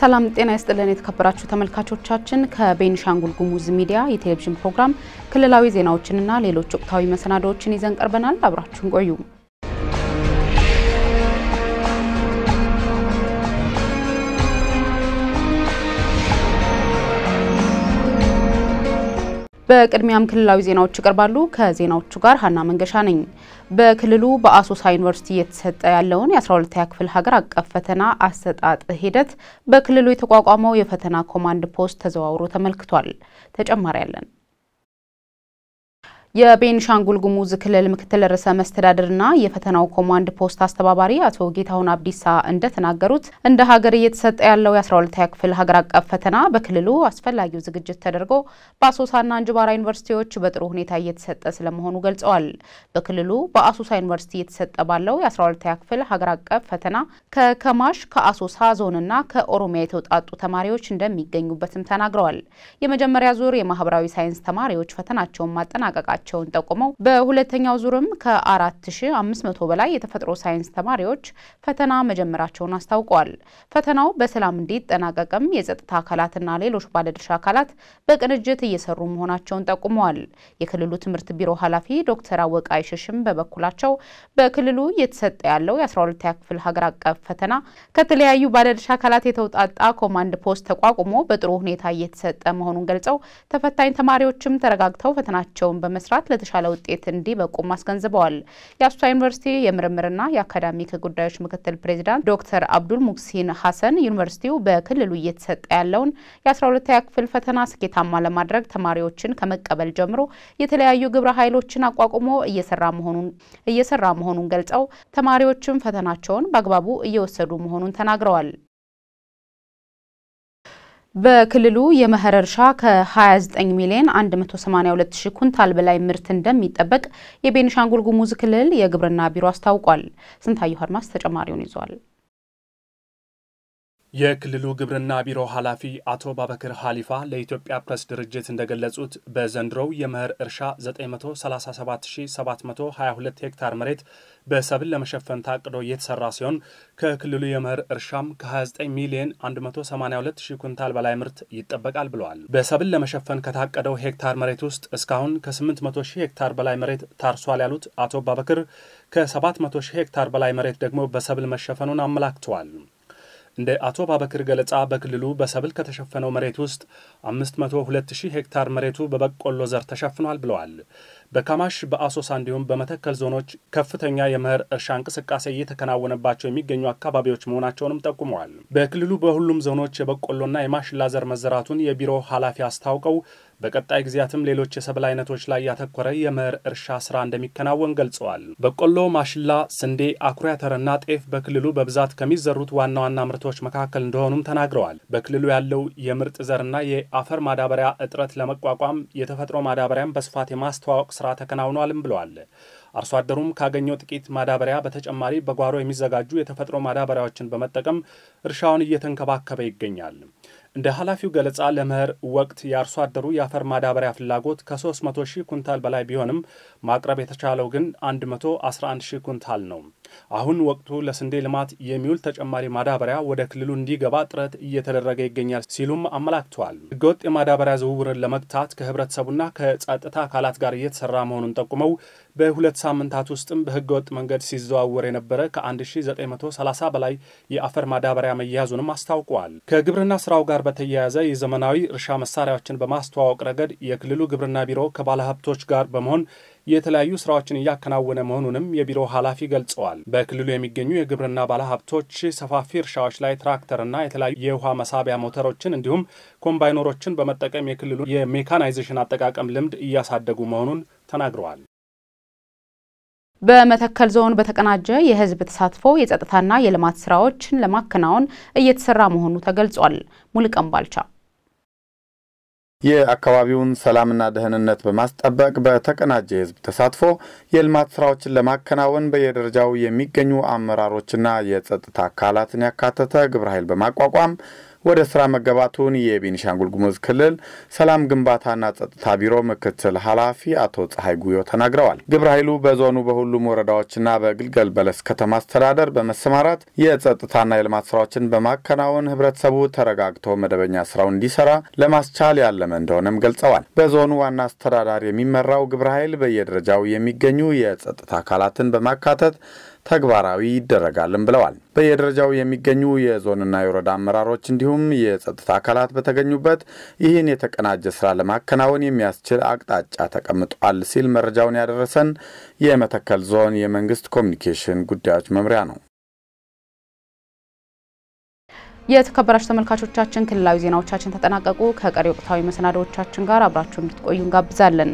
ሰላም ጤና ይስጥልን። የተከበራችሁ ተመልካቾቻችን ከቤኒሻንጉል ጉሙዝ ሚዲያ የቴሌቪዥን ፕሮግራም ክልላዊ ዜናዎችንና ሌሎች ወቅታዊ መሰናዶዎችን ይዘን ቀርበናል። አብራችሁን ቆዩ። በቅድሚያም ክልላዊ ዜናዎች ይቀርባሉ። ከዜናዎቹ ጋር ሀና መንገሻ ነኝ። በክልሉ በአሶሳ ዩኒቨርሲቲ እየተሰጠ ያለውን የ12ኛ ክፍል ሀገር አቀፍ ፈተና አሰጣጥ ሂደት በክልሉ የተቋቋመው የፈተና ኮማንድ ፖስት ተዘዋውሮ ተመልክቷል። ተጨማሪ ያለን የቤንሻንጉል ጉሙዝ ክልል ምክትል ርዕሰ መስተዳድርና የፈተናው ኮማንድ ፖስት አስተባባሪ አቶ ጌታሁን አብዲሳ እንደተናገሩት እንደ ሀገር እየተሰጠ ያለው የ12ኛ ክፍል ሀገር አቀፍ ፈተና በክልሉ አስፈላጊው ዝግጅት ተደርጎ በአሶሳና እንጅባራ ዩኒቨርሲቲዎች በጥሩ ሁኔታ እየተሰጠ ስለመሆኑ ገልጸዋል። በክልሉ በአሶሳ ዩኒቨርሲቲ እየተሰጠ ባለው የ12ኛ ክፍል ሀገር አቀፍ ፈተና ከከማሽ ከአሶሳ ዞንና ከኦሮሚያ የተውጣጡ ተማሪዎች እንደሚገኙበትም ተናግረዋል። የመጀመሪያ ዙር የማህበራዊ ሳይንስ ተማሪዎች ፈተናቸውን ማጠናቀቃቸው መሆናቸውን ጠቁመው በሁለተኛው ዙርም ከ4500 በላይ የተፈጥሮ ሳይንስ ተማሪዎች ፈተና መጀመራቸውን አስታውቀዋል። ፈተናው በሰላም እንዲጠናቀቅም የጸጥታ አካላትና ሌሎች ባለድርሻ አካላት በቅንጅት እየሰሩ መሆናቸውን ጠቁመዋል። የክልሉ ትምህርት ቢሮ ኃላፊ ዶክተር አወቀ አይሸሽም በበኩላቸው በክልሉ እየተሰጠ ያለው የ12ኛ ክፍል ሀገር አቀፍ ፈተና ከተለያዩ ባለድርሻ አካላት የተውጣጣ ኮማንድ ፖስት ተቋቁሞ በጥሩ ሁኔታ እየተሰጠ መሆኑን ገልጸው ተፈታኝ ተማሪዎችም ተረጋግተው ፈተናቸውን በመስራት በመስራት ለተሻለ ውጤት እንዲበቁም አስገንዝበዋል። የአሶሳ ዩኒቨርሲቲ የምርምርና የአካዳሚክ ጉዳዮች ምክትል ፕሬዚዳንት ዶክተር አብዱል ሙክሲን ሀሰን ዩኒቨርሲቲው በክልሉ እየተሰጠ ያለውን የ12ኛ ክፍል ፈተና ስኬታማ ለማድረግ ተማሪዎችን ከመቀበል ጀምሮ የተለያዩ ግብረ ኃይሎችን አቋቁሞ እየሰራ መሆኑን ገልጸው ተማሪዎችም ፈተናቸውን በአግባቡ እየወሰዱ መሆኑን ተናግረዋል። በክልሉ የመኸር እርሻ ከ29 ሚሊዮን 182 ሺህ ኩንታል በላይ ምርት እንደሚጠበቅ የቤኒሻንጉል ጉሙዝ ክልል የግብርና ቢሮ አስታውቋል። ስንታየሁ አድማስ ተጨማሪውን ይዟል። የክልሉ ግብርና ቢሮ ኃላፊ አቶ ባበክር ሀሊፋ ለኢትዮጵያ ፕሬስ ድርጅት እንደገለጹት በዘንድሮው የመኸር እርሻ 937722 ሄክታር መሬት በሰብል ለመሸፈን ታቅዶ እየተሰራ ሲሆን ከክልሉ የመኸር እርሻም ከ29 ሚሊዮን 182 ሺህ ኩንታል በላይ ምርት ይጠበቃል ብለዋል። በሰብል ለመሸፈን ከታቀደው ሄክታር መሬት ውስጥ እስካሁን ከ800 ሺህ ሄክታር በላይ መሬት ታርሷል ያሉት አቶ ባበክር ከ700 ሺህ ሄክታር በላይ መሬት ደግሞ በሰብል መሸፈኑን አመላክተዋል። እንደ አቶ ባበክር ገለጻ በክልሉ በሰብል ከተሸፈነው መሬት ውስጥ 502 ሄክታር መሬቱ በበቆሎ ዘር ተሸፍኗል ብለዋል። በካማሽ በአሶሳ እንዲሁም በመተከል ዞኖች ከፍተኛ የመኸር እርሻ እንቅስቃሴ እየተከናወነባቸው የሚገኙ አካባቢዎች መሆናቸውንም ጠቁመዋል። በክልሉ በሁሉም ዞኖች የበቆሎና የማሽላ ዘር መዘራቱን የቢሮ ኃላፊ አስታውቀው በቀጣይ ጊዜያትም ሌሎች የሰብል አይነቶች ላይ ያተኮረ የመኸር እርሻ ስራ እንደሚከናወን ገልጸዋል። በቆሎ፣ ማሽላ፣ ስንዴ፣ አኩሪ አተርና ጤፍ በክልሉ በብዛት ከሚዘሩት ዋና ዋና ምርቶች መካከል እንደሆኑም ተናግረዋል። በክልሉ ያለው የምርጥ ዘርና የአፈር ማዳበሪያ እጥረት ለመቋቋም የተፈጥሮ ማዳበሪያን በስፋት የማስተዋወቅ ስራ ተከናውኗልም ብለዋል። አርሶ አደሩም ካገኘው ጥቂት ማዳበሪያ በተጨማሪ በጓሮ የሚዘጋጁ የተፈጥሮ ማዳበሪያዎችን በመጠቀም እርሻውን እየተንከባከበ ይገኛል። እንደ ኃላፊው ገለጻ ለመኸር ወቅት የአርሶ አደሩ የአፈር ማዳበሪያ ፍላጎት ከ300 ሺህ ኩንታል በላይ ቢሆንም ማቅረብ የተቻለው ግን 111 ሺህ ኩንታል ነው። አሁን ወቅቱ ለስንዴ ልማት የሚውል ተጨማሪ ማዳበሪያ ወደ ክልሉ እንዲገባ ጥረት እየተደረገ ይገኛል ሲሉም አመላክተዋል። ህገወጥ የማዳበሪያ ዝውውርን ለመግታት ከህብረተሰቡና ከጸጥታ አካላት ጋር እየተሰራ መሆኑን ጠቁመው በሁለት ሳምንታት ውስጥም በህገወጥ መንገድ ሲዘዋወር የነበረ ከ1930 በላይ የአፈር ማዳበሪያ መያዙንም አስታውቀዋል። ከግብርና ስራው ጋር በተያያዘ የዘመናዊ እርሻ መሳሪያዎችን በማስተዋወቅ ረገድ የክልሉ ግብርና ቢሮ ከባለሀብቶች ጋር በመሆን የተለያዩ ስራዎችን እያከናወነ መሆኑንም የቢሮ ኃላፊ ገልጸዋል። በክልሉ የሚገኙ የግብርና ባለሀብቶች ሰፋፊ እርሻዎች ላይ ትራክተርና የተለያዩ የውሃ መሳቢያ ሞተሮችን እንዲሁም ኮምባይነሮችን በመጠቀም የክልሉ የሜካናይዜሽን አጠቃቀም ልምድ እያሳደጉ መሆኑን ተናግረዋል። በመተከል ዞን በተቀናጀ የህዝብ ተሳትፎ የጸጥታና የልማት ስራዎችን ለማከናወን እየተሰራ መሆኑ ተገልጿል። ሙልቀን ባልቻ የአካባቢውን ሰላምና ደህንነት በማስጠበቅ በተቀናጀ የህዝብ ተሳትፎ የልማት ስራዎችን ለማከናወን በየደረጃው የሚገኙ አመራሮችና የጸጥታ አካላትን ያካተተ ግብረ ኃይል በማቋቋም ወደ ስራ መገባቱን የቤኒሻንጉል ጉሙዝ ክልል ሰላም ግንባታና ጸጥታ ቢሮ ምክትል ኃላፊ አቶ ፀሐይ ጉዮ ተናግረዋል። ግብረ ኃይሉ በዞኑ በሁሉም ወረዳዎችና በግልገል በለስ ከተማ አስተዳደር በመሰማራት የጸጥታና የልማት ስራዎችን በማከናወን ህብረተሰቡ ተረጋግቶ መደበኛ ስራው እንዲሰራ ለማስቻል ያለመ እንደሆነም ገልጸዋል። በዞኑ ዋና አስተዳዳሪ የሚመራው ግብረ ኃይል በየደረጃው የሚገኙ የጸጥታ አካላትን በማካተት ተግባራዊ ይደረጋልም ብለዋል። በየደረጃው የሚገኙ የዞንና የወረዳ አመራሮች እንዲሁም የጸጥታ አካላት በተገኙበት ይህን የተቀናጀ ስራ ለማከናወን የሚያስችል አቅጣጫ ተቀምጧል ሲል መረጃውን ያደረሰን የመተከል ዞን የመንግስት ኮሚኒኬሽን ጉዳዮች መምሪያ ነው። የተከበራችሁ ተመልካቾቻችን ክልላዊ ዜናዎቻችን ተጠናቀቁ። ከቀሪ ወቅታዊ መሰናዶዎቻችን ጋር አብራችሁ እንድትቆዩ እንጋብዛለን።